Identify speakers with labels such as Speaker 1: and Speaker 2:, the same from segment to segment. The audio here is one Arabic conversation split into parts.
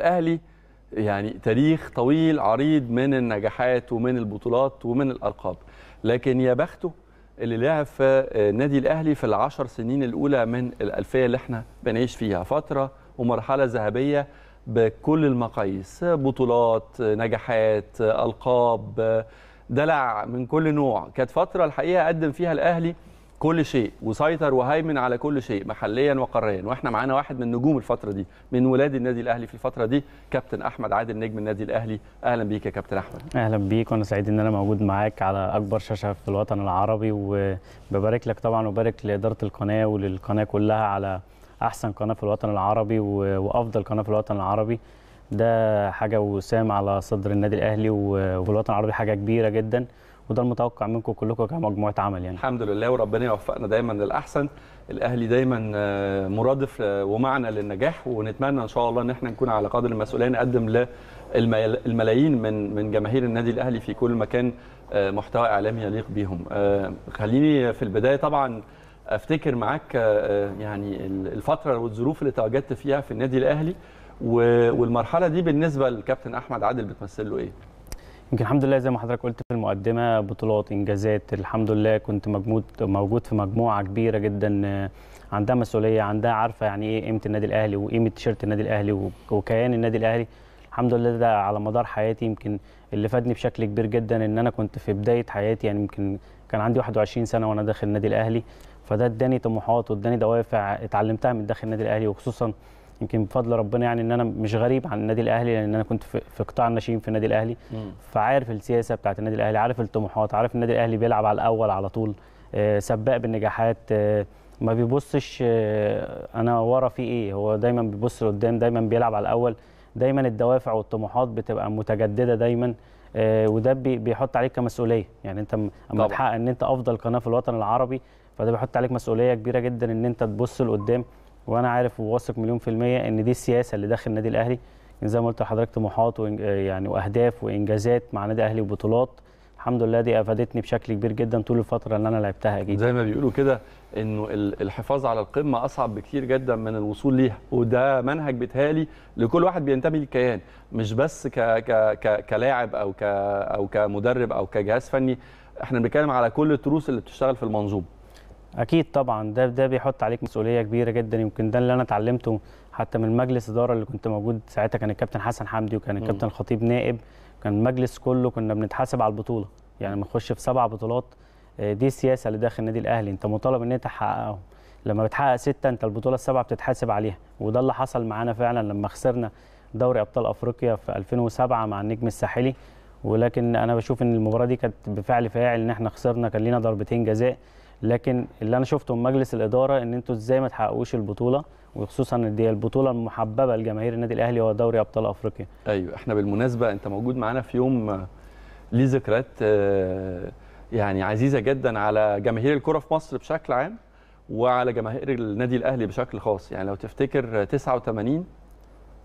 Speaker 1: الاهلي يعني تاريخ طويل عريض من النجاحات ومن البطولات ومن الالقاب لكن يا بخته اللي لعب في النادي الاهلي في العشر سنين الاولى من الالفيه اللي احنا بنعيش فيها فتره ومرحله ذهبيه بكل المقاييس بطولات نجاحات القاب دلع من كل نوع كانت فتره الحقيقه قدم فيها الاهلي كل شيء وسيطر وهيمن على كل شيء محليا وقاريا واحنا معانا واحد من نجوم الفتره دي من ولاد النادي الاهلي في الفتره دي كابتن احمد عادل نجم النادي الاهلي اهلا بيك يا كابتن احمد
Speaker 2: اهلا بيك وانا سعيد ان انا موجود معاك على اكبر شاشه في الوطن العربي وببارك لك طبعا وببارك لاداره القناه وللقناه كلها على احسن قناه في الوطن العربي وافضل قناه في الوطن العربي ده حاجه وسام على صدر النادي الاهلي وفي الوطن العربي حاجه كبيره جدا
Speaker 1: وده المتوقع منكم كلكم كمجموعه عمل يعني الحمد لله وربنا يوفقنا دايما للاحسن الاهلي دايما آه، مرادف آه، ومعنى للنجاح ونتمنى ان شاء الله ان احنا نكون على قدر المسؤوليه نقدم للملايين من من جماهير النادي الاهلي في كل مكان آه، محتوى اعلامي يليق بيهم خليني في البدايه طبعا افتكر معاك يعني الفتره والظروف اللي تواجدت فيها في النادي الاهلي والمرحله دي بالنسبه للكابتن احمد عادل بتمثل له ايه يمكن الحمد لله زي ما حضرتك قلت في المقدمه
Speaker 2: بطولات انجازات الحمد لله كنت مجمود موجود في مجموعه كبيره جدا آه، عندها مسؤوليه عندها عارفه يعني ايه قيمه النادي الاهلي وقيمه تيشيرت النادي الاهلي وكيان النادي الاهلي الحمد لله ده على مدار حياتي يمكن اللي فادني بشكل كبير جدا ان انا كنت في بدايه حياتي يعني يمكن كان عندي 21 سنه وانا داخل النادي الاهلي فده اداني طموحات واداني دوافع اتعلمتها من داخل النادي الاهلي وخصوصا يمكن بفضل ربنا يعني ان انا مش غريب عن النادي الاهلي لان انا كنت في قطاع الناشئين في النادي الاهلي فعارف السياسه بتاعه النادي الاهلي عارف الطموحات عارف النادي الاهلي بيلعب على الاول على طول آه، سباق بالنجاحات آه، ما بيبصش آه، انا ورا في ايه هو دايما بيبص لقدام دايما بيلعب على الاول دايما الدوافع والطموحات بتبقى متجدده دايما وده بيحط عليك كمسؤوليه يعني انت اما تحقق ان انت افضل قناه في الوطن العربي فده بيحط عليك مسؤوليه كبيره جدا ان انت تبص لقدام وانا عارف وواثق مليون في الميه ان دي السياسه اللي داخل النادي الاهلي يعني زي ما قلت لحضرتك طموحات يعني واهداف وانجازات مع النادي الاهلي وبطولات الحمد لله دي افادتني بشكل كبير جدا طول الفتره اللي انا لعبتها
Speaker 1: جدا زي ما بيقولوا كده انه الحفاظ على القمه اصعب بكتير جدا من الوصول ليها وده منهج بيتهيألي لكل واحد بينتمي للكيان مش بس ك ك ك كلاعب او ك او كمدرب او كجهاز فني احنا بنتكلم على كل التروس اللي بتشتغل في المنظومه اكيد طبعا ده ده بيحط
Speaker 2: عليك مسؤوليه كبيره جدا يمكن ده اللي انا اتعلمته حتى من مجلس اداره اللي كنت موجود ساعتها كان الكابتن حسن حمدي وكان الكابتن الخطيب نائب كان المجلس كله كنا بنتحاسب على البطوله يعني بنخش في سبع بطولات آه، دي السياسه اللي داخل النادي الاهلي انت مطالب ان انت تحققهم لما بتحقق سته انت البطوله السبعه بتتحاسب عليها وده اللي حصل معانا فعلا لما خسرنا دوري ابطال افريقيا في 2007 مع النجم الساحلي ولكن انا بشوف ان المباراه دي كانت بفعل فاعل ان احنا خسرنا كان لينا ضربتين جزاء لكن اللي انا شفته من مجلس الاداره ان انتوا ازاي ما تحققوش البطوله وخصوصا ان دي البطوله المحببه لجماهير النادي الاهلي هو دوري
Speaker 1: ابطال افريقيا ايوه احنا بالمناسبه انت موجود معانا في يوم آه، ليه ذكريات آه، يعني عزيزه جدا على جماهير الكره في مصر بشكل عام وعلى جماهير النادي الاهلي بشكل خاص يعني لو تفتكر 89 آه،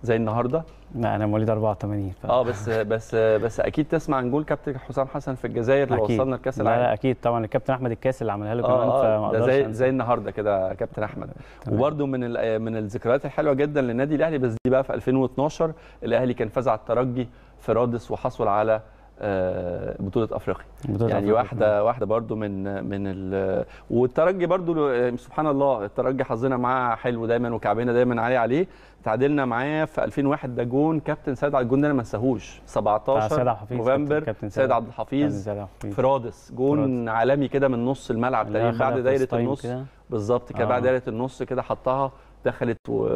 Speaker 1: زي النهارده
Speaker 2: لا انا مواليد 84 ف... اه
Speaker 1: بس بس بس اكيد تسمع عن جول كابتن حسام حسن في الجزائر اللي وصلنا لكاس العالم لا, لا
Speaker 2: اكيد طبعا الكابتن احمد الكاس اللي عملها له آه، كمان آه فما زي أن... زي
Speaker 1: النهارده كده كابتن احمد وبرده من من الذكريات الحلوه جدا للنادي الاهلي بس دي بقى في 2012 الاهلي كان فاز على الترجي في رادس وحصل على آه، بطوله افريقيا بطولة يعني أفريقيا. واحده واحده برضو من من ال... والترجي برضو سبحان الله الترجي حظنا معاه حلو دايما وكعبنا دايما عليه عليه تعادلنا معاه في 2001 ده جون كابتن سيد الجون ده انا ما انساهوش 17 نوفمبر سيد عبد الحفيظ فرادس جون عالمي كده من نص الملعب تقريبا بعد دايره النص بالظبط كده بعد آه. دايره النص كده حطها دخلت و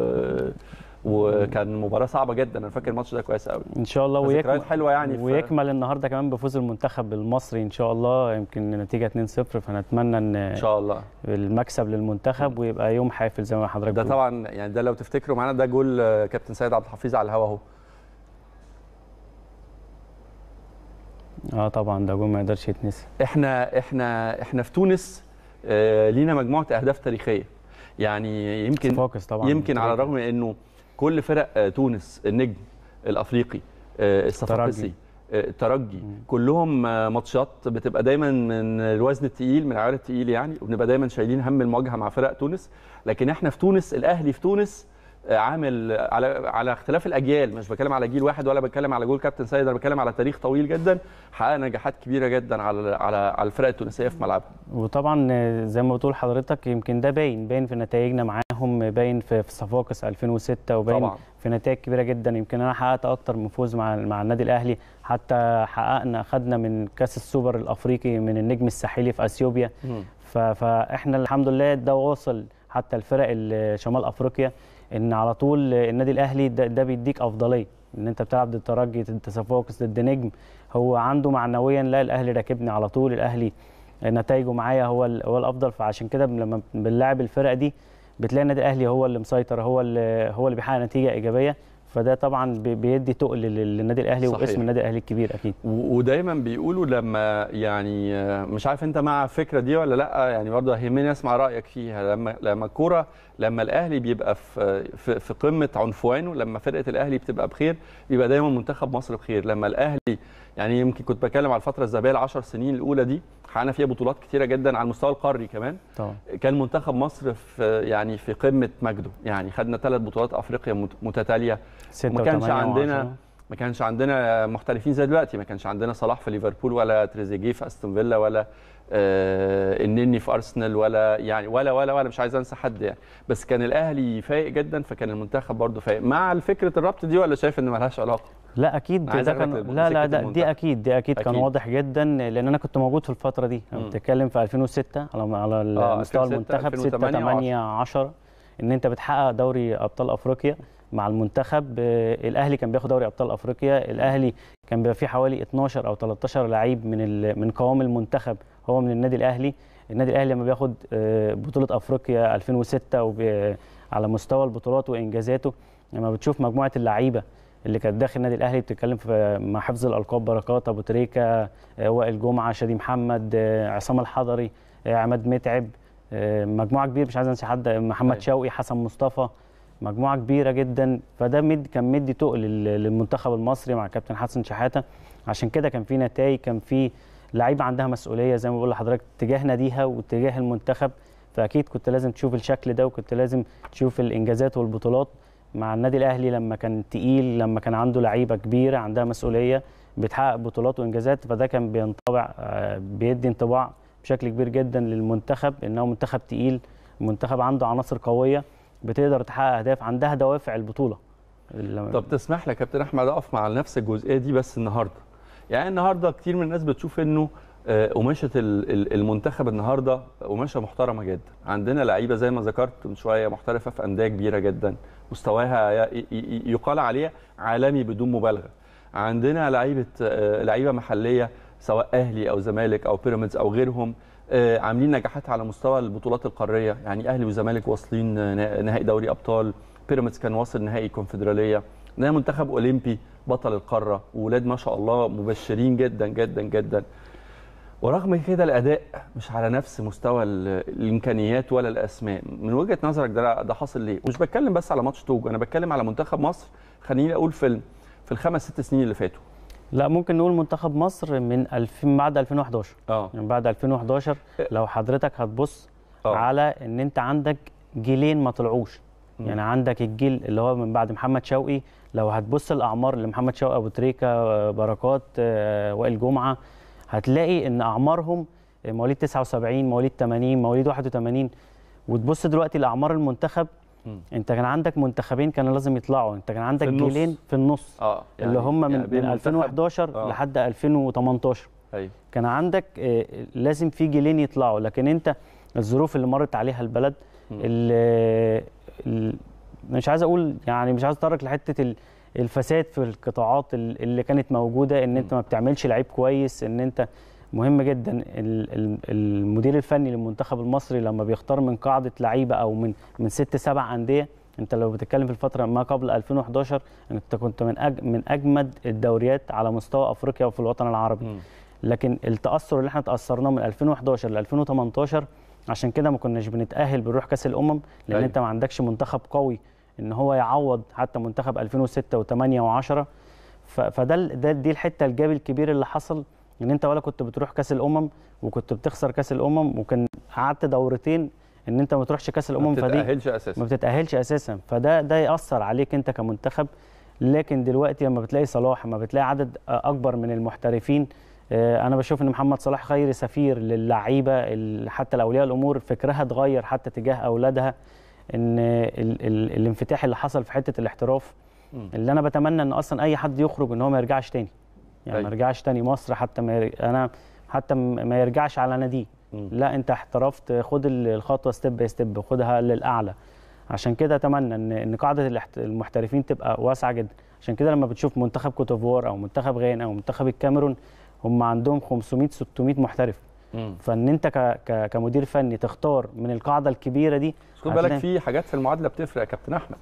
Speaker 1: وكان مباراه صعبه جدا انا فاكر الماتش ده كويس قوي ان
Speaker 2: شاء الله ويكمل حلوه يعني ويكمل النهارده كمان بفوز المنتخب المصري ان شاء الله يمكن النتيجه 2-0 فنتمنى ان ان شاء الله المكسب للمنتخب ويبقى يوم حافل زي ما حضرتك ده طبعا
Speaker 1: يعني ده لو تفتكروا معانا ده جول آه، كابتن سيد عبد الحفيظ على الهوا اهو
Speaker 2: اه طبعا ده جول ما يقدرش
Speaker 1: يتنسي احنا احنا احنا في تونس آه لينا مجموعه اهداف تاريخيه يعني يمكن طبعا يمكن على الرغم انه كل فرق آه، تونس النجم الافريقي آه، الصفاقسي الترجي آه، كلهم ماتشات بتبقى دايما من الوزن الثقيل من العيار الثقيل يعني وبنبقى دايما شايلين هم المواجهه مع فرق تونس لكن احنا في تونس الاهلي في تونس عامل على على اختلاف الاجيال مش بتكلم على جيل واحد ولا بتكلم على جول كابتن سيد انا بتكلم على تاريخ طويل جدا حقق نجاحات كبيره جدا على على على الفرق التونسيه في ملعبها
Speaker 2: وطبعا زي ما بتقول حضرتك يمكن ده باين باين في نتائجنا معاه معاهم باين في صفاقس 2006 وباين طبعا. في نتائج كبيره جدا يمكن انا حققت اكتر من فوز مع مع النادي الاهلي حتى حققنا خدنا من كاس السوبر الافريقي من النجم الساحلي في اثيوبيا فاحنا الحمد لله ده واصل حتى الفرق شمال افريقيا ان على طول النادي الاهلي ده, ده بيديك افضليه ان انت بتلعب ضد الترجي ضد صفاقس ضد نجم هو عنده معنويا لا الاهلي راكبني على طول الاهلي نتائجه معايا هو هو الافضل فعشان كده لما بنلاعب الفرق دي بتلاقي النادي الاهلي هو اللي مسيطر هو اللي هو اللي بيحقق نتيجه ايجابيه فده طبعا بيدي تقل للنادي الاهلي صحيح. واسم النادي الاهلي الكبير اكيد
Speaker 1: ودايما بيقولوا لما يعني مش عارف انت مع الفكره دي ولا لا يعني برضه يهمني اسمع رايك فيها لما لما الكوره لما الاهلي بيبقى في, في قمه عنفوانه لما فرقه الاهلي بتبقى بخير بيبقى دايما منتخب مصر بخير لما الاهلي يعني يمكن كنت بتكلم على الفتره الذهبيه ال10 سنين الاولى دي حققنا فيها بطولات كتيره جدا على المستوى القاري كمان طبعا. كان منتخب مصر في يعني في قمه مجده يعني خدنا ثلاث بطولات افريقيا متتاليه ما كانش عندنا ما كانش عندنا محترفين زي دلوقتي ما كانش عندنا صلاح في ليفربول ولا تريزيجيه في استون فيلا ولا النني آه، في ارسنال ولا يعني ولا ولا ولا مش عايز انسى حد يعني بس كان الاهلي فايق جدا فكان المنتخب برضه فايق مع فكره الربط دي ولا شايف ان مالهاش علاقه
Speaker 2: لا اكيد ده كان لا لا ده دي اكيد دي أكيد, اكيد كان واضح جدا لان انا كنت موجود في الفتره دي انا بتتكلم في 2006 على آه، على مستوى المنتخب 6 8 10 ان انت بتحقق دوري ابطال افريقيا مع المنتخب آه، الاهلي كان بياخد دوري ابطال افريقيا الاهلي كان بيبقى فيه حوالي 12 او 13 لعيب من من قوام المنتخب هو من النادي الاهلي النادي الاهلي لما بياخد آه، بطوله افريقيا 2006 آه، على مستوى البطولات وانجازاته لما بتشوف مجموعه اللعيبه اللي كانت داخل النادي الاهلي بتتكلم في آه، مع حفظ الالقاب بركات ابو تريكه وائل جمعه شادي محمد عصام الحضري عماد متعب مجموعه كبيره مش عايز انسى حد محمد أيوة. شوقي حسن مصطفى مجموعه كبيره جدا فده مد كان مدي تقل للمنتخب المصري مع كابتن حسن شحاته عشان كده كان في نتائج كان في لعيبه عندها مسؤوليه زي ما بقول لحضرتك تجاه ناديها وتجاه المنتخب فاكيد كنت لازم تشوف الشكل ده وكنت لازم تشوف الانجازات والبطولات مع النادي الاهلي لما كان تقيل لما كان عنده لعيبه كبيره عندها مسؤوليه بتحقق بطولات وانجازات فده كان بينطبع آه، بيدي انطباع بشكل كبير جدا للمنتخب انه منتخب تقيل منتخب عنده
Speaker 1: عناصر قويه بتقدر تحقق اهداف عندها دوافع البطوله طب تسمح لي يا كابتن احمد اقف مع نفس الجزئيه دي بس النهارده يعني النهارده كتير من الناس بتشوف انه آه، قماشه المنتخب النهارده قماشه محترمه جدا عندنا لعيبه زي ما ذكرت من شويه محترفه في انديه كبيره جدا مستواها يقال عليه عالمي بدون مبالغه عندنا لعيبه آه، لعيبه محليه سواء اهلي او زمالك او بيراميدز او غيرهم آه، عاملين نجاحات على مستوى البطولات القاريه يعني اهلي وزمالك واصلين نهائي دوري ابطال بيراميدز كان واصل نهائي كونفدراليه ده منتخب اولمبي بطل القاره واولاد ما شاء الله مبشرين جدا جدا جدا ورغم كده الاداء مش على نفس مستوى الامكانيات ولا الاسماء من وجهه نظرك ده ده حاصل ليه مش بتكلم بس على ماتش توج انا بتكلم على منتخب مصر خليني اقول في في الخمس ست سنين اللي فاتوا لا ممكن نقول منتخب مصر من 2000 بعد 2011
Speaker 2: اه يعني بعد 2011 آه. لو حضرتك هتبص أوه. على ان انت عندك جيلين ما طلعوش يعني عندك الجيل اللي هو من بعد محمد شوقي لو هتبص الاعمار لمحمد شوقي ابو تريكه آه، بركات آه، وائل جمعه هتلاقي ان اعمارهم آه، مواليد 79 مواليد 80 مواليد 81 وتبص دلوقتي لاعمار المنتخب م. انت كان عندك منتخبين كانوا لازم يطلعوا انت كان عندك في جيلين في النص آه. يعني اللي هم من, يعني من 2011 آه. لحد 2018 أيوه. كان عندك لازم في جيلين يطلعوا لكن انت الظروف اللي مرت عليها البلد مش عايز اقول يعني مش عايز اترك لحته الفساد في القطاعات اللي كانت موجوده ان انت ما بتعملش لعيب كويس ان انت مهم جدا المدير الفني للمنتخب المصري لما بيختار من قاعده لعيبه او من من ست سبع انديه انت لو بتتكلم في الفتره ما قبل 2011 انت كنت من أج من اجمد الدوريات على مستوى افريقيا وفي الوطن العربي لكن التاثر اللي احنا تاثرناه من 2011 ل 2018 عشان كده ما كناش بنتاهل بنروح كاس الامم لان أيوة. انت ما عندكش منتخب قوي ان هو يعوض حتى منتخب 2006 و8 و10 فده ده دي الحته الجاب الكبير اللي حصل ان انت ولا كنت بتروح كاس الامم وكنت بتخسر كاس الامم وكان قعدت دورتين ان انت ما تروحش كاس الامم فدي ما بتتاهلش اساسا ما بتتاهلش اساسا فده ده ياثر عليك انت كمنتخب لكن دلوقتي لما بتلاقي صلاح لما بتلاقي عدد اكبر من المحترفين آه، انا بشوف ان محمد صلاح خير سفير للعيبه حتى لاولياء الامور فكرها اتغير حتى تجاه اولادها ان الـ الـ الانفتاح اللي حصل في حته الاحتراف اللي انا بتمنى ان اصلا اي حد يخرج ان هو ما يرجعش تاني يعني أي. طيب. ما يرجعش تاني مصر حتى ما انا حتى ما يرجعش على ناديه لا انت احترفت خد الخطوه ستيب باي ستيب خدها للاعلى عشان كده اتمنى ان ان قاعده المحترفين تبقى واسعه جدا عشان كده لما بتشوف منتخب كوتوفوار او منتخب غانا او منتخب الكاميرون هم عندهم 500 600 محترف مم. فان انت ك... ك... كمدير فني تختار من القاعده الكبيره دي خد بالك في
Speaker 1: حاجات في المعادله بتفرق يا كابتن احمد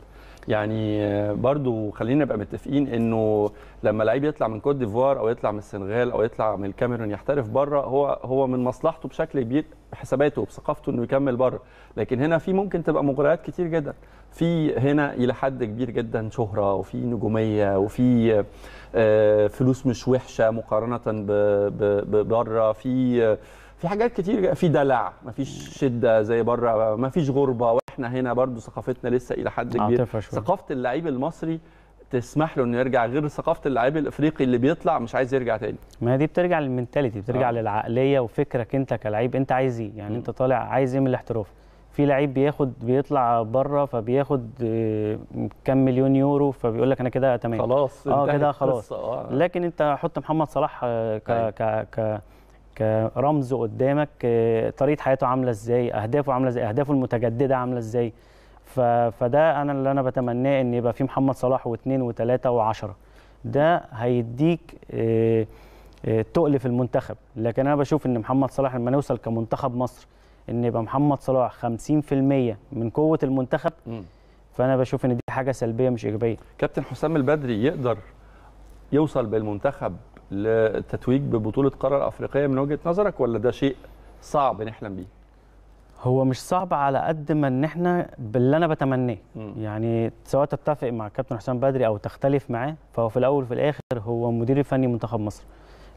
Speaker 1: يعني برضو خلينا نبقى متفقين انه لما لعيب يطلع من كوت ديفوار او يطلع من السنغال او يطلع من الكاميرون يحترف بره هو هو من مصلحته بشكل كبير بحساباته وبثقافته انه يكمل بره لكن هنا في ممكن تبقى مغريات كتير جدا في هنا الى حد كبير جدا شهره وفي نجوميه وفي آه، فلوس مش وحشه مقارنه ببره في في حاجات كتير في دلع مفيش شده زي بره مفيش غربه واحنا هنا برضو ثقافتنا لسه الى حد كبير ثقافه اللعيب المصري تسمح له انه يرجع غير ثقافه اللعيب الافريقي اللي بيطلع مش عايز يرجع تاني
Speaker 2: ما هي دي بترجع للمنتاليتي بترجع آه. للعقليه وفكرك انت كلعيب انت عايز ايه يعني م. انت طالع عايز ايه من الاحتراف في لعيب بياخد بيطلع بره فبياخد آه، كام مليون يورو فبيقول لك انا كده تمام خلاص اه كده خلاص آه. لكن انت حط محمد صلاح آه، ك أيوه. ك ك كرمز قدامك طريقه حياته عامله ازاي اهدافه عامله ازاي اهدافه المتجدده عامله ازاي فده انا اللي انا بتمناه ان يبقى في محمد صلاح واثنين وثلاثه وعشرة ده هيديك تقل في المنتخب لكن انا بشوف ان محمد صلاح لما نوصل كمنتخب مصر ان يبقى محمد صلاح 50% من قوه المنتخب م. فانا بشوف ان دي حاجه سلبيه مش ايجابيه
Speaker 1: كابتن حسام البدري يقدر يوصل بالمنتخب لتتويج ببطوله قاره افريقيه من وجهه نظرك ولا ده شيء صعب نحلم بيه
Speaker 2: هو مش صعب على قد ما ان احنا باللي انا بتمناه يعني سواء تتفق مع كابتن حسام بدري او تختلف معاه فهو في الاول وفي الاخر هو مدير فني منتخب مصر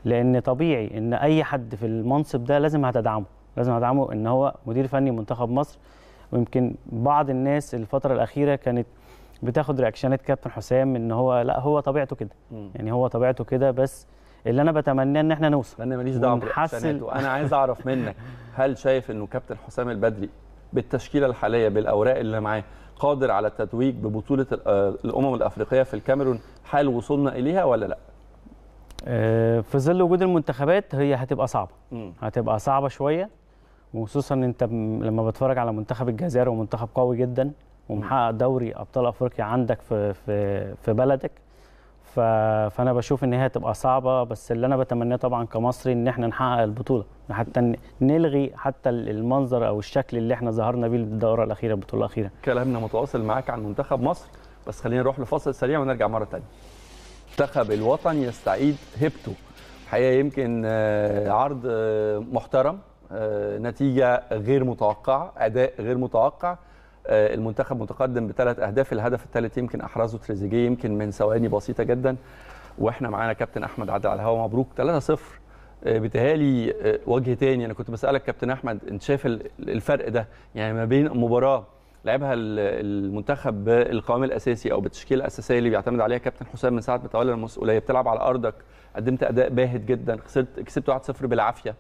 Speaker 2: لان طبيعي ان اي حد في المنصب ده لازم هتدعمه لازم ادعمه ان هو مدير فني منتخب مصر ويمكن بعض الناس الفتره الاخيره كانت بتاخد رياكشنات كابتن حسام ان هو لا هو طبيعته كده يعني هو طبيعته كده بس اللي انا بتمناه ان احنا نوصل انا ماليش دعوه بالرياكشنات وانا عايز
Speaker 1: اعرف منك هل شايف انه كابتن حسام البدري بالتشكيله الحاليه بالاوراق اللي معاه قادر على التتويج ببطوله آه، الامم الافريقيه في الكاميرون حال وصولنا اليها ولا لا
Speaker 2: آه، في ظل وجود المنتخبات هي هتبقى صعبه هتبقى صعبه شويه وخصوصا انت لما بتفرج على منتخب الجزائر ومنتخب قوي جدا ومحقق دوري ابطال افريقيا عندك في في في بلدك فانا بشوف ان هي هتبقى صعبه بس اللي انا بتمناه طبعا كمصري ان احنا نحقق البطوله حتى نلغي حتى المنظر او الشكل اللي احنا ظهرنا بيه الدوره الاخيره البطوله
Speaker 1: الاخيره كلامنا متواصل معاك عن منتخب مصر بس خلينا نروح لفاصل سريع ونرجع مره ثانيه منتخب الوطن يستعيد هيبته الحقيقه يمكن آه، عرض آه، محترم آه، نتيجه غير متوقعه اداء غير متوقع المنتخب متقدم بثلاث اهداف الهدف الثالث يمكن احرزه تريزيجيه يمكن من ثواني بسيطه جدا واحنا معانا كابتن احمد عادل على الهوا مبروك 3-0 بتهالي وجه تاني انا كنت بسالك كابتن احمد انت شايف الفرق ده يعني ما بين مباراه لعبها المنتخب بالقوام الاساسي او بالتشكيله الاساسيه اللي بيعتمد عليها كابتن حسام من ساعه ما تولى المسؤوليه بتلعب على ارضك قدمت اداء باهت جدا خسرت كسبت 1-0 بالعافيه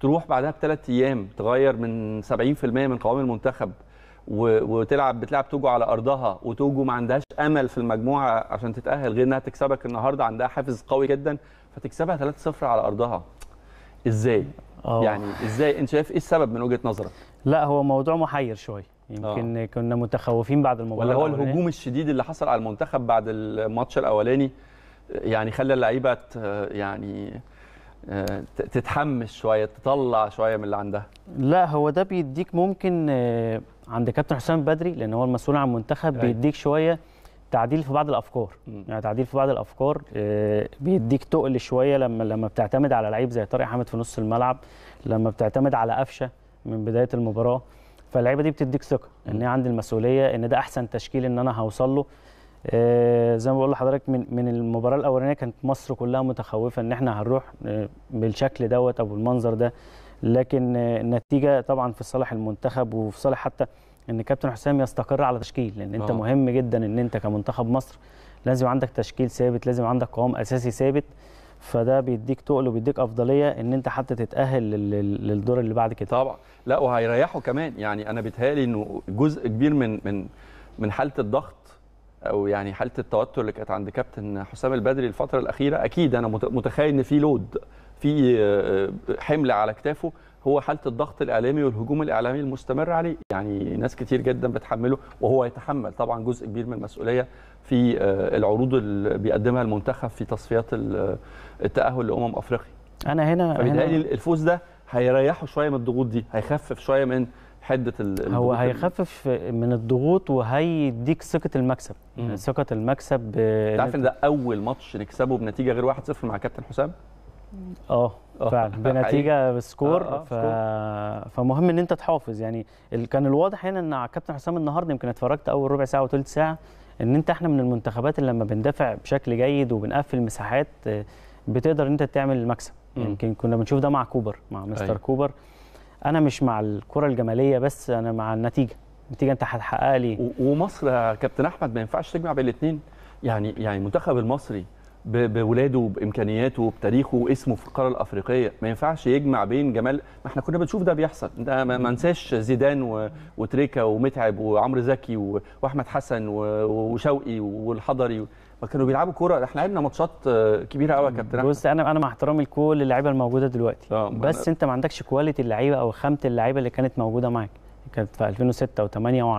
Speaker 1: تروح بعدها بثلاث ايام تغير من 70% من قوام المنتخب وتلعب بتلعب توجو على ارضها وتوجو ما عندهاش امل في المجموعه عشان تتاهل غير انها تكسبك النهارده عندها حافز قوي جدا فتكسبها 3-0 على ارضها ازاي أوه. يعني ازاي انت شايف ايه السبب من وجهه نظرك
Speaker 2: لا هو موضوع محير شويه يمكن آه. كنا متخوفين بعد المباراه ولا هو الهجوم
Speaker 1: الشديد اللي حصل على المنتخب بعد الماتش الاولاني يعني خلى اللعيبه يعني آه، تتحمس شويه تطلع شويه من اللي عندها
Speaker 2: لا هو ده بيديك ممكن آه، عند كابتن حسام بدري لان هو المسؤول عن المنتخب أيوة. بيديك شويه تعديل في بعض الافكار يعني تعديل في بعض الافكار آه، بيديك تقل شويه لما لما بتعتمد على لعيب زي طارق حامد في نص الملعب لما بتعتمد على قفشه من بدايه المباراه فاللعيبه دي بتديك ثقه ان هي عندي المسؤوليه ان ده احسن تشكيل ان انا هوصل له آه زي ما بقول لحضرتك من من المباراه الاولانيه كانت مصر كلها متخوفه ان احنا هنروح آه بالشكل دوت او بالمنظر ده لكن آه النتيجه طبعا في صالح المنتخب وفي صالح حتى ان كابتن حسام يستقر على تشكيل لان انت آه. مهم جدا ان انت كمنتخب مصر لازم عندك تشكيل ثابت لازم عندك قوام اساسي ثابت فده بيديك تقل وبيديك افضليه ان انت حتى تتاهل
Speaker 1: للدور اللي بعد كده طبعا لا وهيريحوا كمان يعني انا بيتهيألي انه جزء كبير من من من حاله الضغط او يعني حاله التوتر اللي كانت عند كابتن حسام البدري الفتره الاخيره اكيد انا متخيل ان في لود في آه، حمل على كتافه هو حاله الضغط الاعلامي والهجوم الاعلامي المستمر عليه يعني ناس كتير جدا بتحمله وهو يتحمل طبعا جزء كبير من المسؤوليه في آه، العروض اللي بيقدمها المنتخب في تصفيات آه، التاهل لامم افريقيا
Speaker 2: انا هنا فبيتهيألي
Speaker 1: الفوز ده هيريحه شويه من الضغوط دي هيخفف شويه من حده الضغوط هو هيخفف
Speaker 2: من الضغوط وهيديك ثقه المكسب ثقه المكسب انت عارف ان
Speaker 1: ده اول ماتش نكسبه بنتيجه غير 1-0 مع كابتن حسام آه،, اه فعلا بنتيجه
Speaker 2: بسكور آه، آه، ف... فمهم ان انت تحافظ يعني ال... كان الواضح هنا ان كابتن حسام النهارده يمكن اتفرجت اول ربع ساعه وثلث ساعه ان انت احنا من المنتخبات اللي لما بندافع بشكل جيد وبنقفل مساحات بتقدر انت تعمل المكسب يمكن كنا بنشوف ده مع كوبر مع مستر أي. أيوه. كوبر انا مش مع الكره الجماليه بس انا مع النتيجه النتيجه انت
Speaker 1: هتحققها لي ومصر يا كابتن احمد ما ينفعش تجمع بين الاثنين يعني يعني المنتخب المصري بولاده بامكانياته بتاريخه واسمه في القاره الافريقيه ما ينفعش يجمع بين جمال ما احنا كنا بنشوف ده بيحصل ده ما انساش زيدان و... وتريكا ومتعب وعمرو زكي و... واحمد حسن و... وشوقي والحضري و... كانوا بيلعبوا كوره احنا لعبنا ماتشات آه، كبيره قوي يا كابتن احمد بص انا انا مع احترامي لكل اللعيبه الموجوده دلوقتي آه، بس انت
Speaker 2: ما عندكش كواليتي اللعيبه او خامه اللعيبه اللي كانت موجوده معاك كانت في 2006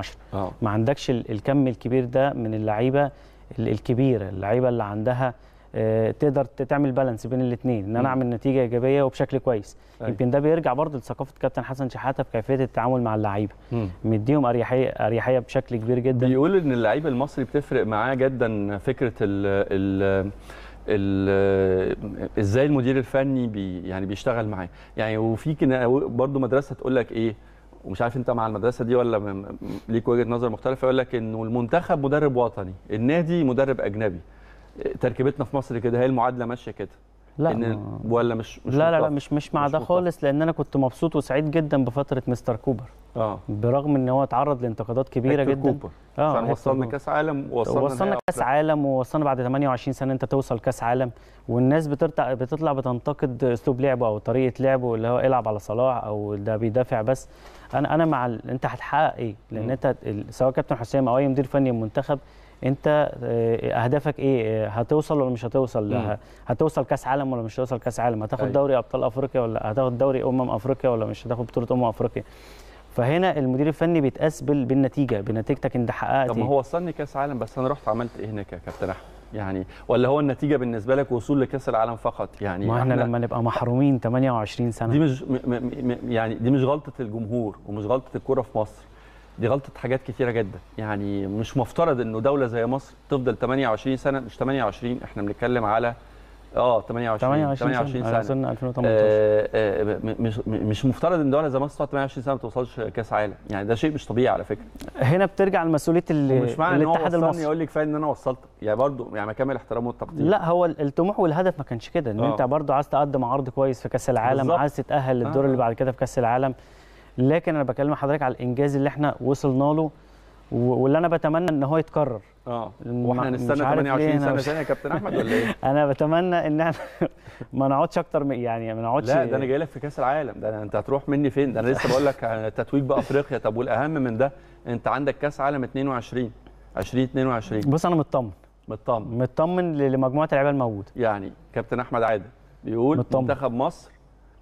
Speaker 2: و8 و10 ما عندكش الكم الكبير ده من اللعيبه الكبيره اللعيبه اللي عندها آه، تقدر تعمل بالانس بين الاثنين ان انا اعمل نتيجه ايجابيه وبشكل كويس أي. أيوة. يمكن ده بيرجع برضه لثقافه كابتن حسن شحاته في كيفيه التعامل مع اللعيبه مديهم اريحيه اريحيه بشكل كبير جدا
Speaker 1: بيقول ان اللعيب المصري بتفرق معاه جدا فكره ال ال ازاي المدير الفني بي يعني بيشتغل معاه يعني وفي برضه مدرسه تقول لك ايه ومش عارف انت مع المدرسه دي ولا ليك وجهه نظر مختلفه يقول لك انه المنتخب مدرب وطني النادي مدرب اجنبي تركيبتنا في مصر كده هي المعادله ماشيه كده لا إن ولا مش, مش لا, لا لا
Speaker 2: مش مش مع مش ده خالص لان انا كنت مبسوط وسعيد جدا بفتره مستر كوبر اه برغم ان هو اتعرض لانتقادات كبيره جدا كوبر اه فانا وصلنا كاس
Speaker 1: عالم ووصلنا وصلنا كاس
Speaker 2: عالم ووصلنا بعد 28 سنه انت توصل كاس عالم والناس بتطلع بتطلع بتنتقد اسلوب لعبه او طريقه لعبه اللي هو العب على صلاح او ده بيدافع بس انا انا مع ال... انت هتحقق ايه لان انت سواء كابتن حسام او اي مدير فني المنتخب انت آه، اهدافك ايه آه، هتوصل ولا مش هتوصل لها هتوصل كاس عالم ولا مش هتوصل كاس عالم هتاخد أي. أيوة. دوري ابطال افريقيا ولا هتاخد دوري امم افريقيا ولا مش هتاخد بطوله امم افريقيا فهنا المدير الفني بيتقاس بالنتيجه بنتيجتك انت حققت طب ما ايه؟ هو
Speaker 1: وصلني كاس عالم بس انا رحت عملت ايه هناك يا كابتن احمد يعني ولا هو النتيجه بالنسبه لك وصول لكاس العالم فقط يعني ما احنا, احنا لما
Speaker 2: نبقى محرومين 28 سنه دي
Speaker 1: مش يعني دي مش غلطه الجمهور ومش غلطه الكوره في مصر دي غلطه حاجات كتيره جدا يعني مش مفترض انه دوله زي مصر تفضل 28 سنه مش 28 احنا بنتكلم على اه 28 28 سنه, سنة. سنة 2018 آه آه مش مش مفترض ان دوله زي مصر 28 سنه ما توصلش كاس عالم يعني ده شيء مش طبيعي على فكره هنا
Speaker 2: بترجع لمسؤوليه مش معنى ان هو يقول
Speaker 1: لك كفايه ان انا وصلت يعني برضه يعني كامل احترامه والتقدير لا
Speaker 2: هو الطموح والهدف ما كانش كده ان آه. انت برضه عايز تقدم عرض كويس في كاس العالم عايز تتاهل للدور آه. اللي بعد كده في كاس العالم لكن انا بكلم حضرتك على الانجاز اللي احنا وصلنا له واللي انا بتمنى ان هو يتكرر اه واحنا هنستنى 28 سنه ثانيه يا
Speaker 1: كابتن احمد ولا ايه؟
Speaker 2: انا بتمنى ان احنا ما نقعدش اكتر من يعني ما نقعدش لا ده انا جاي
Speaker 1: لك في كاس العالم ده انت هتروح مني فين؟ ده انا لسه بقول لك تتويج بافريقيا طب والاهم من ده انت عندك كاس عالم 22 2022 بص انا مطمن مطمن مطمن لمجموعه اللعيبه الموجوده يعني كابتن احمد عادل بيقول منتخب مصر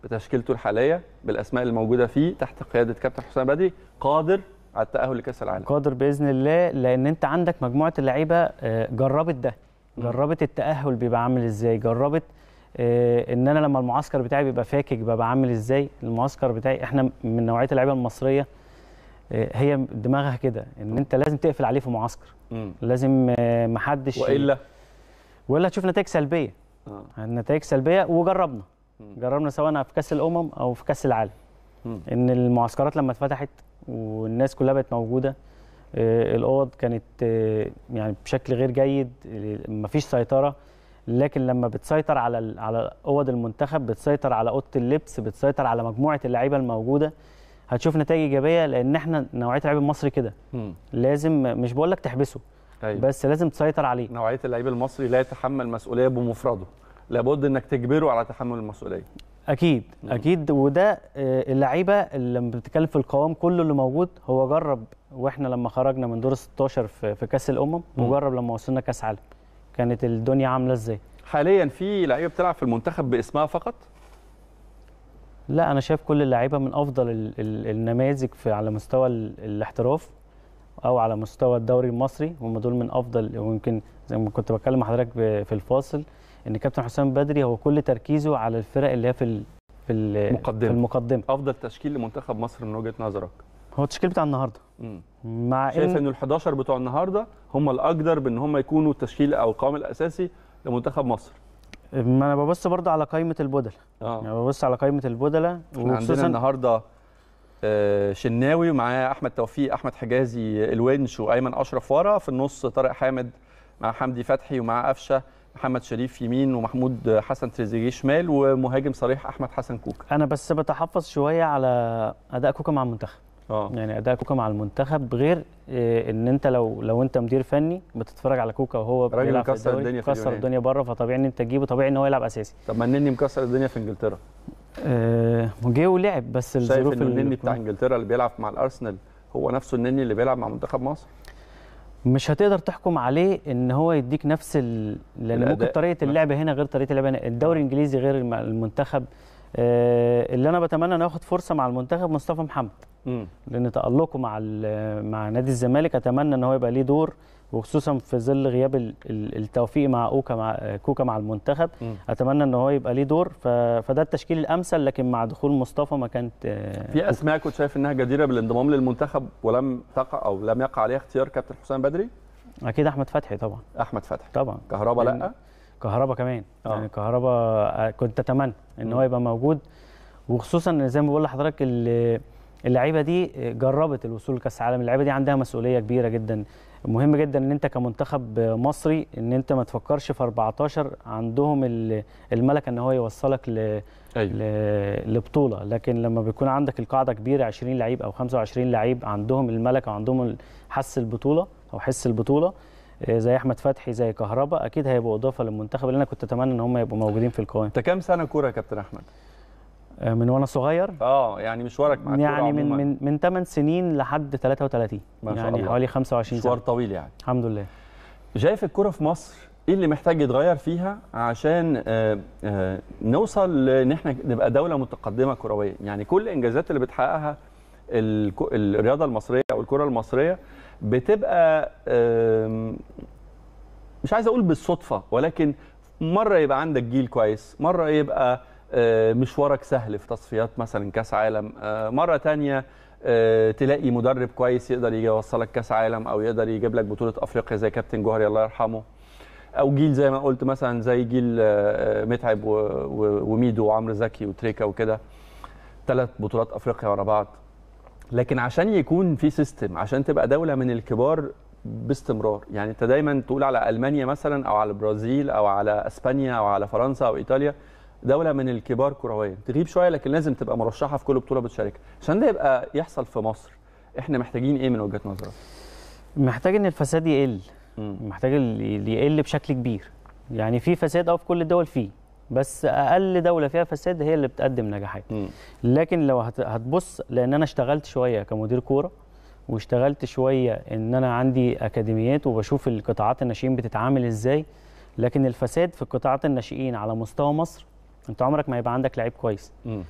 Speaker 1: بتشكيلته الحاليه بالاسماء الموجوده فيه تحت قياده كابتن حسام بدري قادر على التاهل لكاس العالم
Speaker 2: قادر باذن الله لان انت عندك مجموعه اللعيبه آه، جربت ده جربت التاهل بيبقى عامل ازاي جربت آه، ان انا لما المعسكر بتاعي بيبقى فاكك ببقى عامل ازاي المعسكر بتاعي احنا من نوعيه اللعيبه المصريه آه، هي دماغها كده ان انت لازم تقفل عليه في معسكر لازم محدش والا والا تشوف نتائج سلبيه آه. نتائج سلبيه وجربنا جربنا سواء في كاس الامم او في كاس العالم ان المعسكرات لما اتفتحت والناس كلها بقت موجوده آه، الاوض كانت آه، يعني بشكل غير جيد مفيش سيطره لكن لما بتسيطر على على اوض المنتخب بتسيطر على اوضه اللبس بتسيطر على مجموعه اللعيبه الموجوده هتشوف نتائج ايجابيه لان احنا نوعيه اللعيب المصري كده
Speaker 1: لازم مش بقول لك تحبسه أيوة. بس لازم تسيطر عليه نوعيه اللعيب المصري لا يتحمل مسؤوليه بمفرده لابد انك تجبره على تحمل المسؤوليه اكيد مم. نعم. اكيد وده
Speaker 2: آه، اللعيبه اللي لما بتتكلم في القوام كله اللي موجود هو جرب واحنا لما خرجنا من دور 16 في, في كاس الامم وجرب لما وصلنا كاس عالم كانت الدنيا عامله
Speaker 1: ازاي حاليا في لعيبه بتلعب في المنتخب باسمها فقط
Speaker 2: لا انا شايف كل اللعيبه من افضل النماذج في على مستوى الاحتراف او على مستوى الدوري المصري هم دول من افضل ويمكن زي ما كنت بتكلم مع حضرتك في الفاصل ان كابتن حسام بدري هو كل تركيزه على الفرق اللي هي في في المقدمه في المقدمه
Speaker 1: افضل تشكيل لمنتخب مصر من وجهه نظرك
Speaker 2: هو التشكيل بتاع النهارده مع شايف
Speaker 1: ان ال11 بتوع النهارده هم الاقدر بان هم يكونوا التشكيل او القوام الاساسي لمنتخب مصر
Speaker 2: ما انا ببص برضه على قائمه البدله اه يعني ببص على قائمه البدله وخصوصا
Speaker 1: النهارده آه، شناوي ومعاه احمد توفيق احمد حجازي الونش وايمن اشرف ورا في النص طارق حامد مع حمدي فتحي ومع قفشه محمد شريف يمين ومحمود حسن تريزيجيه شمال ومهاجم صريح احمد حسن كوكا انا بس بتحفظ شويه على
Speaker 2: اداء كوكا مع المنتخب أوه. يعني اداء كوكا مع المنتخب غير آه، ان انت لو لو انت مدير فني بتتفرج على كوكا وهو راجل مكسر الدنيا في مكسر الدنيا بره
Speaker 1: فطبيعي ان انت تجيبه طبيعي ان هو يلعب اساسي طب ما النني مكسر الدنيا في انجلترا
Speaker 2: آه جه ولعب
Speaker 1: بس الظروف شايف ان النني بتاع انجلترا اللي بيلعب مع الارسنال هو نفسه النني اللي بيلعب مع منتخب مصر
Speaker 2: مش هتقدر تحكم عليه ان هو يديك نفس ال... يعني لان ممكن طريقه آه. اللعب هنا غير طريقه اللعب هنا الدوري آه. الانجليزي غير المنتخب آه اللي انا بتمنى انه ياخد فرصه مع المنتخب مصطفى محمد لان تالقه مع مع نادي الزمالك اتمنى ان هو يبقى ليه دور وخصوصا في ظل غياب التوفيق مع اوكا مع كوكا مع المنتخب م. اتمنى ان هو يبقى ليه دور فده التشكيل الامثل لكن مع دخول مصطفى ما كانت آه، في
Speaker 1: اسماء كنت شايف انها جديره بالانضمام للمنتخب ولم تقع او لم يقع عليها اختيار كابتن حسام بدري اكيد احمد فتحي طبعا احمد فتحي طبعا كهربا لا
Speaker 2: كهربا كمان آه. يعني كهربا آه، كنت اتمنى ان هو يبقى موجود وخصوصا زي ما بقول لحضرتك اللعيبه دي جربت الوصول لكاس العالم اللعيبه دي عندها مسؤوليه كبيره جدا مهم جدا ان انت كمنتخب مصري ان انت ما تفكرش في 14 عندهم الملكه ان هو يوصلك ل أيوة. لبطوله لكن لما بيكون عندك القاعده كبيره 20 لعيب او 25 لعيب عندهم الملكه وعندهم حس البطوله او حس البطوله آه، زي احمد فتحي زي كهربا اكيد هيبقوا اضافه للمنتخب اللي انا كنت اتمنى ان هم يبقوا موجودين في القائمه انت كام سنه كوره يا كابتن احمد آه، من وانا صغير
Speaker 1: اه يعني مشوارك مع يعني من
Speaker 2: من من 8 سنين لحد 33 ما شاء يعني الله. حوالي
Speaker 1: 25 سنه مشوار طويل يعني الحمد لله شايف الكوره في مصر ايه اللي محتاج يتغير فيها عشان آآ آه، آآ آه، نوصل ان احنا نبقى دوله متقدمه كرويا يعني كل الانجازات اللي بتحققها الرياضه المصريه او الكره المصريه بتبقى مش عايز اقول بالصدفه ولكن مره يبقى عندك جيل كويس مره يبقى آه، مشوارك سهل في تصفيات مثلا كاس عالم آه، مره تانية آه، تلاقي مدرب كويس يقدر يوصلك كاس عالم او يقدر يجيب لك بطوله افريقيا زي كابتن جوهري الله يرحمه او جيل زي ما قلت مثلا زي جيل متعب وميدو وعمرو زكي وتريكا وكده ثلاث بطولات افريقيا ورا بعض لكن عشان يكون في سيستم عشان تبقى دوله من الكبار باستمرار يعني انت دايما تقول على المانيا مثلا او على البرازيل او على اسبانيا او على فرنسا او ايطاليا دوله من الكبار كرويا تغيب شويه لكن لازم تبقى مرشحه في كل بطوله بتشاركها عشان ده يبقى يحصل في مصر احنا محتاجين ايه من وجهه نظرك
Speaker 2: محتاج ان الفساد يقل محتاج يقل بشكل كبير يعني في فساد اه في كل الدول فيه بس اقل دوله فيها فساد هي اللي بتقدم نجاحات لكن لو هتبص لان انا اشتغلت شويه كمدير كوره واشتغلت شويه ان انا عندي اكاديميات وبشوف القطاعات الناشئين بتتعامل ازاي لكن الفساد في قطاعات الناشئين على مستوى مصر انت عمرك ما هيبقى عندك لعيب كويس مم.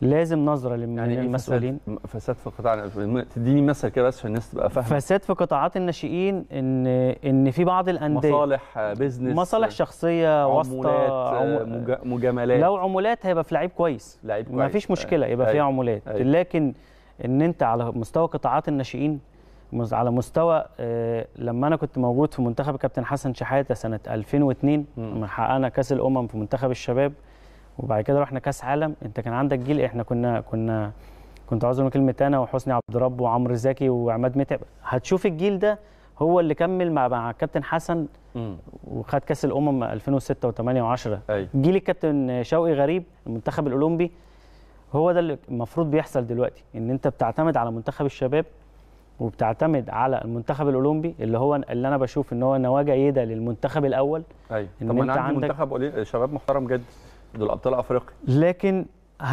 Speaker 2: لازم نظره يعني المسؤولين إيه فساد, فساد في قطاع تديني مثل كده بس عشان الناس تبقى فاهمه فساد في قطاعات الناشئين ان ان في بعض الانديه
Speaker 1: مصالح بيزنس آه، مصالح
Speaker 2: شخصيه آه، واسطه آه،
Speaker 1: مجاملات لو
Speaker 2: عمولات هيبقى في لعيب كويس لعيب كويس مفيش مشكله يبقى في عمولات أي. لكن ان انت على مستوى قطاعات الناشئين على مستوى لما انا كنت موجود في منتخب الكابتن حسن شحاته سنه 2002 لما حققنا كاس الامم في منتخب الشباب وبعد كده رحنا كاس عالم انت كان عندك جيل احنا كنا كنا كنت عاوز اقول كلمه انا وحسني عبد رب وعمرو زكي وعماد متعب هتشوف الجيل ده هو اللي كمل مع مع الكابتن حسن وخد كاس الامم 2006 و8 و10 جيل الكابتن شوقي غريب المنتخب الاولمبي هو ده اللي المفروض بيحصل دلوقتي ان انت بتعتمد على منتخب الشباب وبتعتمد على المنتخب الاولمبي اللي هو اللي انا بشوف ان هو نواه جيده للمنتخب الاول
Speaker 1: ايوه طب انا عندي عندك... منتخب شباب محترم جدا دول ابطال افريقيا
Speaker 2: لكن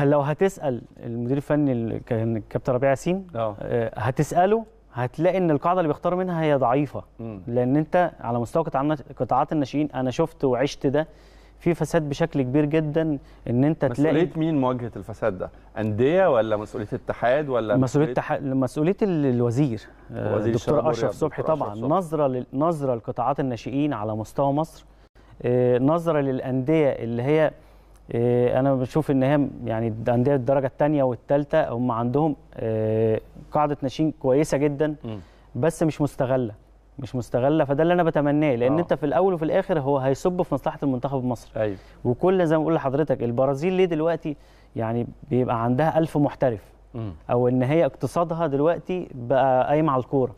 Speaker 2: لو هتسال المدير الفني كان الكابتن ربيع ياسين آه. آه، هتساله هتلاقي ان القاعده اللي بيختاروا منها هي ضعيفه م. لان انت على مستوى قطاعات الناشئين انا شفت وعشت ده في فساد بشكل كبير جدا ان انت تلاقي مسؤوليه
Speaker 1: مين مواجهه الفساد ده انديه ولا مسؤوليه اتحاد ولا مسؤوليه تح...
Speaker 2: مسؤوليه الوزير
Speaker 1: آه، دكتور اشرف صبحي
Speaker 2: طبعا صبح. نظره ل... نظره لقطاعات الناشئين على مستوى مصر نظره للانديه اللي هي إيه، انا بشوف ان هي يعني انديه الدرجه الثانيه والثالثه هم عندهم إيه، قاعده ناشئين كويسه جدا بس مش مستغله مش مستغله فده اللي انا بتمناه لان آه. انت في الاول وفي الاخر هو هيصب في مصلحه المنتخب المصري أيوة. وكل زي ما بقول لحضرتك البرازيل ليه دلوقتي يعني بيبقى عندها ألف محترف م. او ان هي اقتصادها دلوقتي بقى قايم على الكوره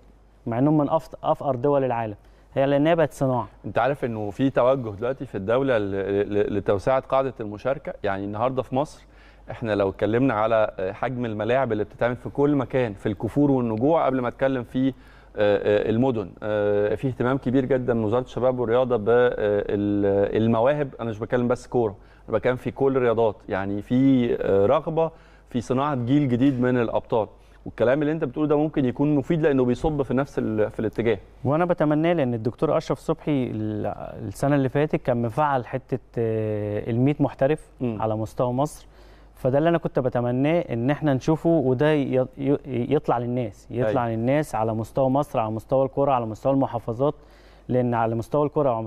Speaker 2: مع انهم من افقر دول العالم هي لانها بقت صناعه
Speaker 1: انت عارف انه في توجه دلوقتي في الدوله لتوسعه قاعده المشاركه يعني النهارده في مصر احنا لو اتكلمنا على حجم الملاعب اللي بتتعمل في كل مكان في الكفور والنجوع قبل ما اتكلم في آه، آه، المدن آه، في اهتمام كبير جدا من وزاره الشباب والرياضه بالمواهب انا مش بتكلم بس كوره انا بتكلم في كل الرياضات يعني في رغبه في صناعه جيل جديد من الابطال والكلام اللي انت بتقوله ده ممكن يكون مفيد لانه بيصب في نفس في الاتجاه
Speaker 2: وانا بتمناه لان الدكتور اشرف صبحي السنه اللي فاتت كان مفعل حته آه، ال محترف م. على مستوى مصر فده اللي انا كنت بتمناه ان احنا نشوفه وده يطلع للناس يطلع أي. أيوه. للناس على مستوى مصر على مستوى الكره على مستوى المحافظات لان على مستوى الكره وعلى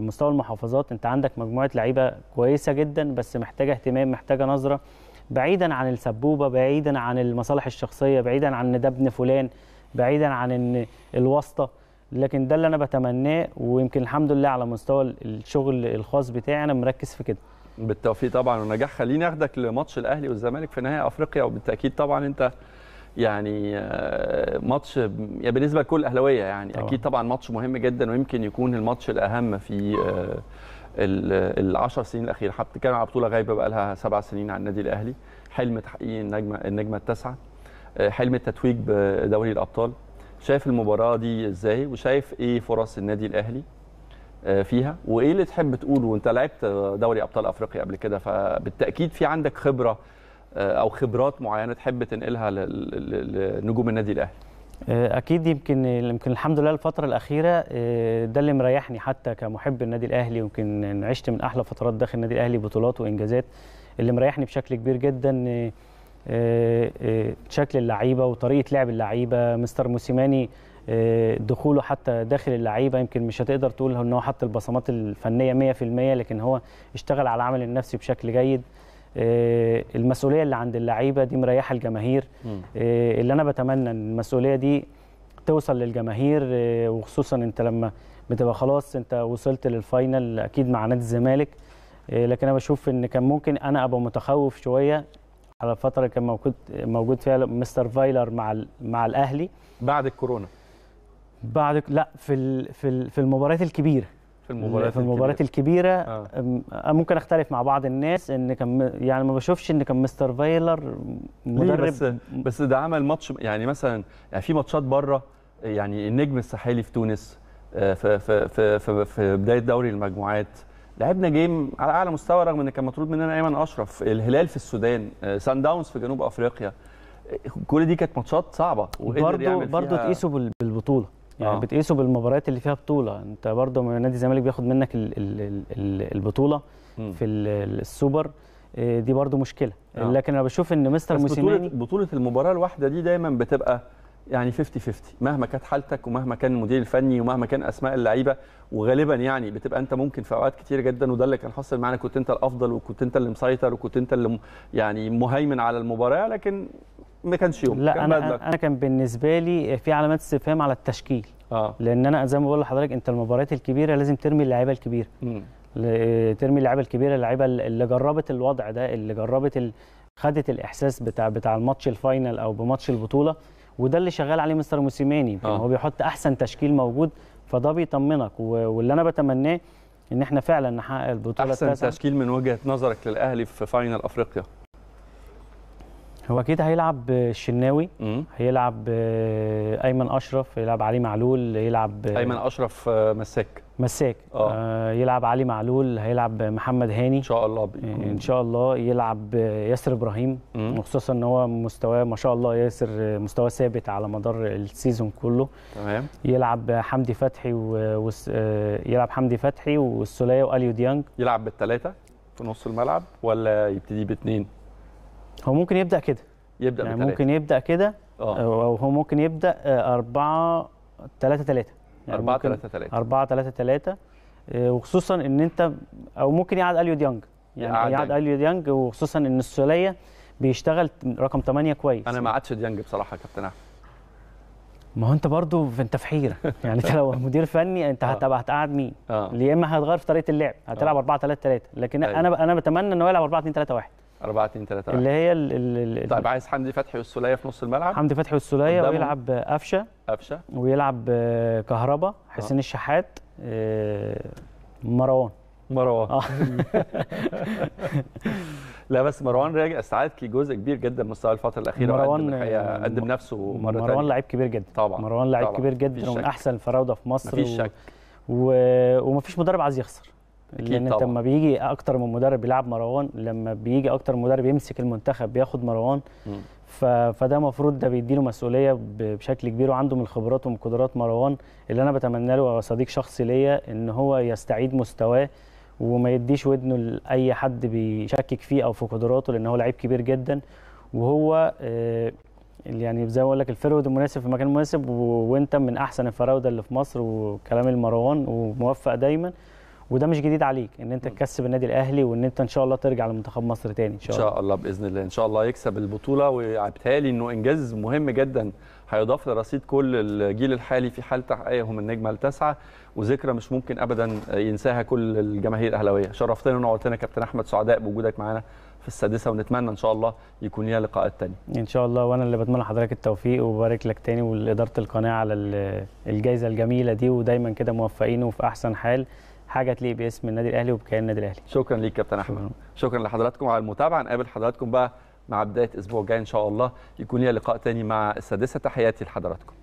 Speaker 2: مستوى المحافظات انت عندك مجموعه لعيبه كويسه جدا بس محتاجه اهتمام محتاجه نظره بعيدا عن السبوبه بعيدا عن المصالح الشخصيه بعيدا عن ان ده ابن فلان بعيدا عن ان الواسطه لكن ده اللي انا بتمناه ويمكن الحمد لله على مستوى الشغل
Speaker 1: الخاص بتاعي انا مركز في كده بالتوفيق طبعا والنجاح خليني اخدك لماتش الاهلي والزمالك في نهائي افريقيا وبالتاكيد طبعا انت يعني آه، ماتش بالنسبه لكل الاهلاويه يعني طبعا. اكيد طبعا ماتش مهم جدا ويمكن يكون الماتش الاهم في آه، العشر سنين الاخيره حتى كان على بطوله غايبه بقى لها سبع سنين على النادي الاهلي حلم تحقيق النجمه النجمه التاسعه آه، حلم التتويج بدوري الابطال شايف المباراه دي ازاي وشايف ايه فرص النادي الاهلي آه، فيها وايه اللي تحب تقوله وانت لعبت دوري ابطال افريقيا قبل كده فبالتاكيد في عندك خبره آه، او خبرات معينه تحب تنقلها لنجوم النادي الاهلي
Speaker 2: آه، اكيد يمكن يمكن الحمد لله الفتره الاخيره آه، ده اللي مريحني حتى كمحب النادي الاهلي يمكن عشت من احلى فترات داخل النادي الاهلي بطولات وانجازات اللي مريحني بشكل كبير جدا آه، شكل اللعيبه وطريقه لعب اللعيبه مستر موسيماني دخوله حتى داخل اللعيبه يمكن مش هتقدر تقول ان هو حط البصمات الفنيه 100% لكن هو اشتغل على العمل النفسي بشكل جيد آه، المسؤوليه اللي عند اللعيبه دي مريحه الجماهير آه، اللي انا بتمنى ان المسؤوليه دي توصل للجماهير آه، وخصوصا انت لما بتبقى خلاص انت وصلت للفاينل اكيد مع نادي الزمالك لكن انا بشوف ان كان ممكن انا ابقى متخوف شويه على الفتره اللي كان موجود موجود فيها مستر فايلر مع مع الاهلي
Speaker 1: بعد الكورونا
Speaker 2: بعد لا في في, في المباريات الكبيره في المباريات في المباريات الكبيره, الكبيرة آه. ممكن اختلف مع بعض الناس ان كان يعني ما بشوفش ان كان مستر فايلر
Speaker 1: مدرب بس بس ده عمل ماتش يعني مثلا يعني في ماتشات بره يعني النجم الساحلي في تونس في آه، في في في, في بدايه دوري المجموعات لعبنا جيم على اعلى مستوى رغم ان كان مطلوب مننا ايمن اشرف الهلال في السودان آه، سان داونز في جنوب افريقيا آه، كل دي كانت ماتشات صعبه وقدر يعمل برضه برضه تقيسه
Speaker 2: بالبطوله يعني آه. بتقيسه بالمباريات اللي فيها بطوله انت برضه نادي الزمالك بياخد منك الـ الـ الـ البطوله م. في السوبر آه، دي برضه مشكله آه. لكن انا بشوف ان مستر موسيماني
Speaker 1: بطوله بطوله المباراه الواحده دي دايما بتبقى يعني 50 50 مهما كانت حالتك ومهما كان المدير الفني ومهما كان اسماء اللعيبه وغالبا يعني بتبقى انت ممكن في اوقات كتير جدا وده اللي كان حاصل معانا كنت انت الافضل وكنت انت اللي مسيطر وكنت انت اللي يعني مهيمن على المباراه لكن ما كانش يوم لا كان انا
Speaker 2: انا كان بالنسبه لي في علامات استفهام على التشكيل آه. لان انا زي ما بقول لحضرتك انت المباريات الكبيره لازم ترمي اللعيبه الكبيره ترمي اللعيبه الكبيره اللعيبه اللي جربت الوضع ده اللي جربت خدت الاحساس بتاع بتاع الماتش الفاينل او بماتش البطوله وده اللي شغال عليه مستر موسيماني آه. هو بيحط احسن تشكيل موجود فده بيطمنك واللي انا بتمناه ان احنا فعلا نحقق البطوله احسن التاسعة.
Speaker 1: تشكيل من وجهه نظرك للاهلي في فاينل افريقيا
Speaker 2: هو اكيد هيلعب الشناوي هيلعب آه، ايمن اشرف هيلعب علي معلول هيلعب آه، ايمن اشرف
Speaker 1: آه، مساك
Speaker 2: مساك آه. آه. يلعب علي معلول هيلعب محمد هاني ان شاء الله بي. ان شاء الله يلعب ياسر ابراهيم وخصوصا ان هو مستواه ما شاء الله ياسر مستواه ثابت على مدار السيزون كله تمام يلعب حمدي فتحي و... آه، يلعب حمدي فتحي والسوليه واليو ديانج
Speaker 1: يلعب بالثلاثه في نص الملعب ولا يبتدي باثنين
Speaker 2: هو ممكن يبدا كده يبدا يعني ممكن يبدا كده آه. هو ممكن يبدا 4 3 3 4 3 3 4 3 3 وخصوصا ان انت او ممكن يقعد اليو ديانج يعني يقعد اليو ديانج وخصوصا ان السوليه بيشتغل رقم 8 كويس انا ما
Speaker 1: قعدش ديانج بصراحه يا كابتن احمد
Speaker 2: ما هو انت برضه انت في حيره يعني انت لو مدير فني انت هتبقى آه.
Speaker 1: هتقعد مين؟ آه. يا اما هتغير في
Speaker 2: طريقه اللعب هتلعب 4 3 3 لكن انا أيوه. انا بتمنى ان هو يلعب 4 2 3 1
Speaker 1: 4 2 3 اللي
Speaker 2: هي ال ال طيب
Speaker 1: عايز حمدي فتحي والسوليه في نص الملعب حمدي فتحي والسوليه ويلعب قفشه قفشه
Speaker 2: ويلعب آه، كهربا حسين آه. الشحات آه، مروان مروان
Speaker 1: آه. لا بس مروان راجع استعادت جزء كبير جدا من مستواه الفتره الاخيره مروان الحقيقه آه، قدم نفسه مره ثانيه مروان لعيب كبير جدا طبعا مروان لعيب كبير جدا ومن احسن
Speaker 2: الفراوده في مصر مفيش و... شك و... ومفيش مدرب عايز يخسر لان طبعًا. لما بيجي اكتر من مدرب بيلعب مروان لما بيجي اكتر من مدرب يمسك المنتخب بياخد مروان ف... فده المفروض ده بيديله مسؤوليه بشكل كبير وعنده من الخبرات ومن قدرات مروان اللي انا بتمنى له صديق شخصي ليا ان هو يستعيد مستواه وما يديش ودنه لاي حد بيشكك فيه او في قدراته لان هو لعيب كبير جدا وهو آه، يعني زي ما اقول لك الفرود المناسب في المكان المناسب وانت من احسن الفراوده اللي في مصر وكلام المروان وموفق دايما وده مش جديد عليك ان انت تكسب النادي الاهلي وان انت ان شاء الله ترجع لمنتخب مصر تاني ان شاء
Speaker 1: الله ان شاء الله باذن الله ان شاء الله يكسب البطوله وبالتالي انه انجاز مهم جدا هيضاف لرصيد كل الجيل الحالي في حال تحقيقهم النجمه التاسعه وذكرى مش ممكن ابدا ينساها كل الجماهير الاهلاويه شرفتنا ونورتنا لنا كابتن احمد سعداء بوجودك معانا في السادسه ونتمنى ان شاء الله يكون ليها لقاءات تانية
Speaker 2: ان شاء الله وانا اللي بتمنى لحضرتك التوفيق وبارك لك تاني ولاداره القناه على الجائزه الجميله دي ودايما كده موفقين وفي احسن حال حاجه تليق باسم النادي الاهلي وبكيان
Speaker 1: النادي الاهلي شكرا ليك كابتن احمد شكرا, شكرا لحضراتكم على المتابعه نقابل حضراتكم بقى مع بدايه اسبوع جاي ان شاء الله يكون ليا لقاء تاني مع السادسه تحياتي لحضراتكم